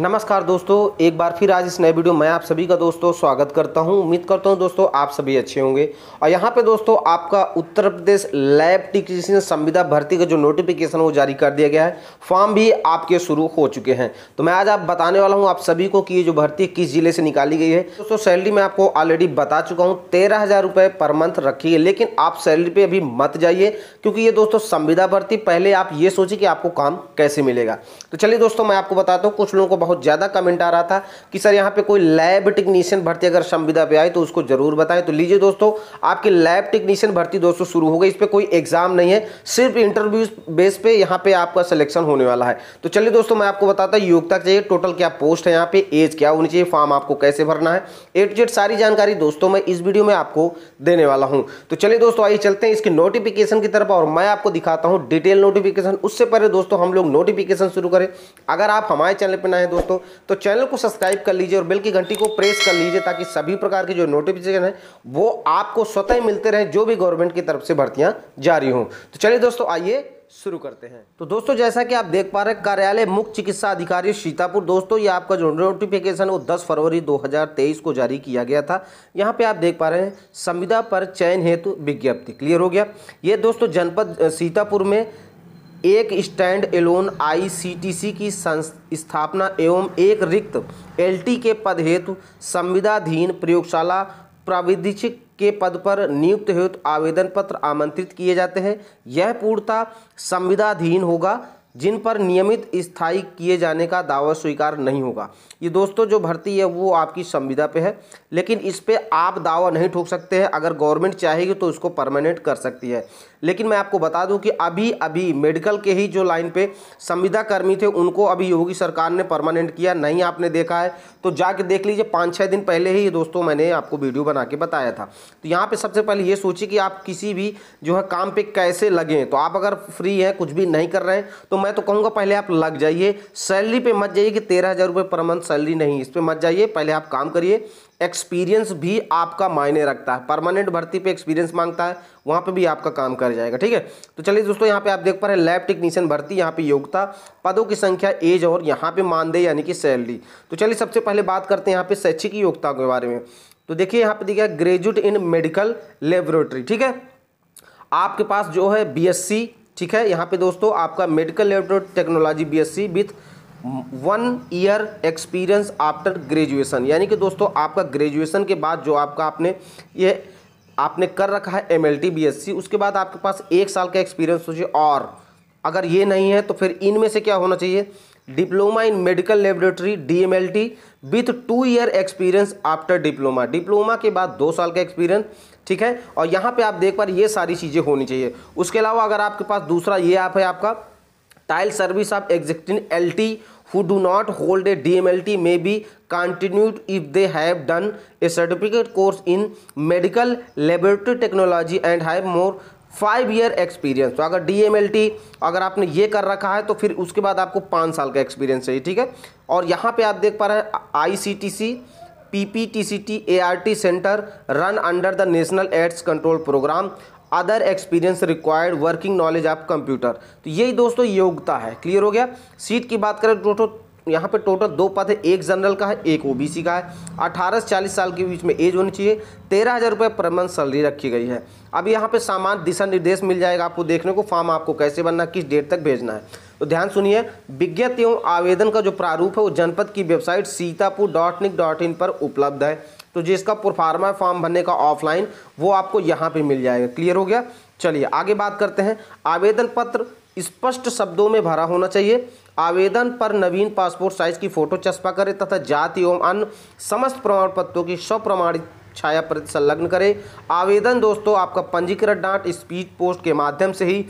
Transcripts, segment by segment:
नमस्कार दोस्तों एक बार फिर आज इस नए वीडियो में आप सभी का दोस्तों स्वागत करता हूं उम्मीद करता हूं दोस्तों आप सभी अच्छे होंगे और यहां पे दोस्तों आपका उत्तर प्रदेश लैब टेक्नीशियन संविदा भर्ती का जो नोटिफिकेशन वो जारी कर दिया गया है फॉर्म भी आपके शुरू हो चुके हैं तो मैं आज आप बताने वाला हूँ आप सभी को कि ये जो भर्ती किस जिले से निकाली गई है दोस्तों सैलरी मैं आपको ऑलरेडी बता चुका हूँ तेरह पर मंथ रखी है लेकिन आप सैलरी पर अभी मत जाइए क्योंकि ये दोस्तों संविदा भर्ती पहले आप ये सोचिए कि आपको काम कैसे मिलेगा तो चलिए दोस्तों मैं आपको बताता हूँ कुछ लोगों को बहुत ज़्यादा कमेंट आ रहा था कि सर यहाँ पे कोई लैब टेक्नीशियन भर्ती अगर संविदा पे आए तो उसको ज़रूर बताएं तो लीजिए दोस्तों आपकी लैब टेक्नीशियन भर्ती दोस्तों शुरू हो गई इस पर कोई एग्ज़ाम नहीं है सिर्फ इंटरव्यू बेस पे यहाँ पे आपका सिलेक्शन होने वाला है तो चलिए दोस्तों मैं आपको बताता हूँ योग्यता चाहिए टोटल क्या पोस्ट है यहाँ पे एज क्या होनी चाहिए फॉर्म आपको कैसे भरना है ए टू जेड सारी जानकारी दोस्तों मैं इस वीडियो में आपको देने वाला हूँ तो चलिए दोस्तों आइए चलते हैं इसकी नोटिफिकेशन की तरफ और मैं आपको दिखाता हूँ डिटेल नोटिफिकेशन उससे पहले दोस्तों हम लोग नोटिफिकेशन शुरू करें अगर आप हमारे चैनल पर नए है दोस्तों तो चैनल को सब्सक्राइब कर लीजिए और बेल की घंटी को प्रेस कर लीजिए ताकि सभी प्रकार के जो नोटिफिकेशन है वो आपको स्वतः ही मिलते रहे जो भी गवर्नमेंट की तरफ से भर्तियां जारी हों तो चलिए दोस्तों आइए शुरू करते हैं तो दोस्तों जैसा कि आप देख पा रहे हैं कार्यालय मुख्य चिकित्सा अधिकारी सीतापुर दोस्तों ये आपका जो नोटिफिकेशन वो 10 फरवरी 2023 को जारी किया गया था यहाँ पे आप देख पा रहे हैं संविदा पर चयन हेतु विज्ञप्ति क्लियर हो गया ये दोस्तों जनपद सीतापुर में एक स्टैंड एलोन आईसीटीसी की स्थापना एवं एक रिक्त एलटी के पद हेतु संविदाधीन प्रयोगशाला प्राविधिक के पद पर नियुक्त हेतु आवेदन पत्र आमंत्रित किए जाते हैं यह पूर्णता संविदाधीन होगा जिन पर नियमित स्थायी किए जाने का दावा स्वीकार नहीं होगा ये दोस्तों जो भर्ती है वो आपकी संविदा पे है लेकिन इस पर आप दावा नहीं ठोक सकते हैं अगर गवर्नमेंट चाहेगी तो उसको परमानेंट कर सकती है लेकिन मैं आपको बता दूं कि अभी अभी मेडिकल के ही जो लाइन पे संविदा कर्मी थे उनको अभी योगी सरकार ने परमानेंट किया नहीं आपने देखा है तो जाके देख लीजिए पाँच छः दिन पहले ही दोस्तों मैंने आपको वीडियो बना के बताया था तो यहाँ पर सबसे पहले ये सोचिए कि आप किसी भी जो है काम पर कैसे लगें तो आप अगर फ्री हैं कुछ भी नहीं कर रहे हैं तो मैं तो कहूँगा पहले आप लग जाइए सैलरी पे मत जाइए कि तेरह हज़ार रुपये पर मंथ सैलरी नहीं इस पर मत जाइए पहले आप काम करिए एक्सपीरियंस भी आपका मायने रखता है परमानेंट भर्ती पे एक्सपीरियंस मांगता है वहाँ पे भी आपका काम कर जाएगा ठीक है तो चलिए दोस्तों यहाँ पे आप देख पा रहे हैं लैब टेक्नीशियन भर्ती यहाँ पे योग्यता पदों की संख्या एज और यहाँ पे मानदेय यानी कि सैलरी तो चलिए सबसे पहले बात करते हैं यहाँ पे शैक्षिक योग्यता के बारे में तो देखिए यहाँ पे दिखा ग्रेजुएट इन मेडिकल लेबोरेटरी ठीक है आपके पास जो है बी ठीक है यहाँ पे दोस्तों आपका medical laboratory technology BSc with one year experience after graduation यानी कि दोस्तों आपका ग्रेजुएशन के बाद जो आपका आपने ये आपने कर रखा है एम एल उसके बाद आपके पास एक साल का एक्सपीरियंस हो चाहिए और अगर ये नहीं है तो फिर इनमें से क्या होना चाहिए diploma in medical laboratory DMLT with two year experience after diploma diploma के बाद दो साल का एक्सपीरियंस ठीक है और यहाँ पे आप देख पा रहे ये सारी चीज़ें होनी चाहिए उसके अलावा अगर आपके पास दूसरा ये ऐप आप है आपका टाइल service of existing L T do not hold a D M L T may be continued if they have done a certificate course in medical laboratory technology and have more five year experience तो अगर D अगर आपने ये कर रखा है तो फिर उसके बाद आपको पाँच साल का एक्सपीरियंस चाहिए ठीक है और यहाँ पे आप देख पा रहे हैं I C T C P P T C T A R T centre run under the national AIDS control programme other experience required working knowledge of computer तो यही दोस्तों योग्यता है क्लियर हो गया सीट की बात करें दोस्तों यहाँ पे टोटल दो पद है एक जनरल का है एक ओबीसी का है अठारह से चालीस साल के बीच में एज होनी चाहिए तेरह हज़ार रुपये पर मंथ सैलरी रखी गई है अब यहाँ पे सामान दिशा निर्देश मिल जाएगा आपको देखने को फॉर्म आपको कैसे बनना किस डेट तक भेजना है तो ध्यान सुनिए विज्ञप्ति एवं आवेदन का जो प्रारूप है वो जनपद की वेबसाइट सीतापुर पर उपलब्ध है तो जिसका प्रोफार्मा फॉर्म भरने का ऑफलाइन वो आपको यहाँ पर मिल जाएगा क्लियर हो गया चलिए आगे बात करते हैं आवेदन पत्र स्पष्ट शब्दों में भरा होना चाहिए आवेदन पर नवीन पासपोर्ट साइज की फोटो चस्पा करें तथा जाति एवं अन्य समस्त प्रमाण पत्रों की स्वप्रमाणित छाया प्रति संलग्न करें आवेदन दोस्तों आपका पंजीकृत डांट स्पीड पोस्ट के माध्यम से ही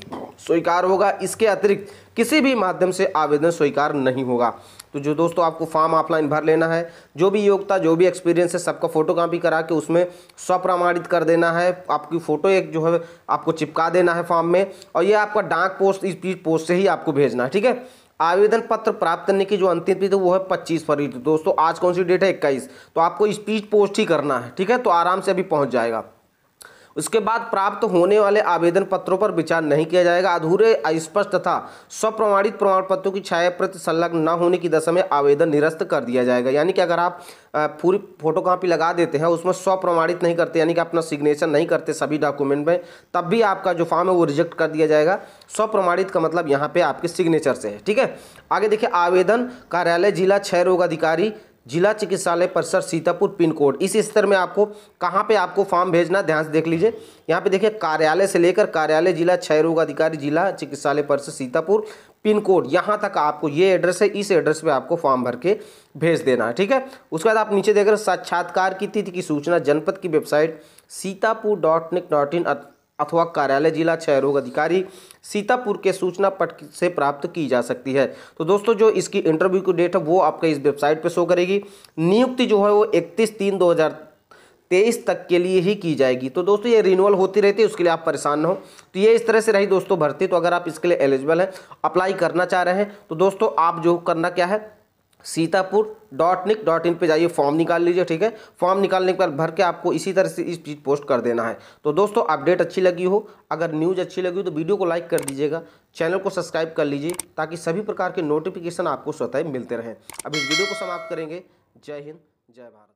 स्वीकार होगा इसके अतिरिक्त किसी भी माध्यम से आवेदन स्वीकार नहीं होगा तो जो दोस्तों आपको फॉर्म ऑफलाइन भर लेना है जो भी योग्यता जो भी एक्सपीरियंस है सबका फोटो कापी करा के उसमें स्वप्रमाणित कर देना है आपकी फ़ोटो एक जो है आपको चिपका देना है फॉर्म में और ये आपका डाक पोस्ट स्पीड पोस्ट से ही आपको भेजना है ठीक है आवेदन पत्र प्राप्त करने की जो अंतिम तिथि वो है पच्चीस फरवरी तो दोस्तों आज कौन सी डेट है इक्कीस तो आपको स्पीच पोस्ट ही करना है ठीक है तो आराम से अभी पहुँच जाएगा उसके बाद प्राप्त होने वाले आवेदन पत्रों पर विचार नहीं किया जाएगा अधूरे अस्पष्ट तथा स्वप्रमाणित प्रमाण पत्रों की छाया प्रति संलग्न न होने की दशा में आवेदन निरस्त कर दिया जाएगा यानी कि अगर आप पूरी फोटो कापी लगा देते हैं उसमें स्वप्रमाणित नहीं करते यानी कि अपना सिग्नेचर नहीं करते सभी डॉक्यूमेंट में तब भी आपका जो फॉर्म है वो रिजेक्ट कर दिया जाएगा स्वप्रमाणित का मतलब यहाँ पे आपके सिग्नेचर से है ठीक है आगे देखिए आवेदन कार्यालय जिला क्षय रोग अधिकारी जिला चिकित्सालय परिसर सीतापुर पिन कोड इस स्तर में आपको कहाँ पे आपको फॉर्म भेजना ध्यान से देख लीजिए यहाँ पे देखिए कार्यालय से लेकर कार्यालय जिला क्षय रोग अधिकारी जिला चिकित्सालय परिसर सीतापुर पिन कोड यहाँ तक आपको ये एड्रेस है इस एड्रेस पे आपको फॉर्म भर के भेज देना है ठीक है उसके बाद आप नीचे देख रहे साक्षात्कार की तिथि की सूचना जनपद की website Sitapur dot nic dot in अथवा कार्यालय जिला क्षय रोग अधिकारी सीतापुर के सूचना पट से प्राप्त की जा सकती है तो दोस्तों जो इसकी इंटरव्यू की डेट है वो आपके इस वेबसाइट पे शो करेगी नियुक्ति जो है वो 31 तीन 2023 तक के लिए ही की जाएगी तो दोस्तों ये रिन्यूअल होती रहती है उसके लिए आप परेशान ना हो तो ये इस तरह से रही दोस्तों भर्ती तो अगर आप इसके लिए एलिजिबल हैं अप्लाई करना चाह रहे हैं तो दोस्तों आप जो करना क्या है Sitapur dot nic dot in पर जाइए फॉर्म निकाल लीजिए ठीक है फॉर्म निकालने के बाद भर के आपको इसी तरह से इस चीज़ पोस्ट कर देना है तो दोस्तों अपडेट अच्छी लगी हो अगर न्यूज़ अच्छी लगी हो तो वीडियो को लाइक कर दीजिएगा चैनल को सब्सक्राइब कर लीजिए ताकि सभी प्रकार के नोटिफिकेशन आपको स्वतः मिलते रहें अब इस वीडियो को समाप्त करेंगे जय हिंद जय भारत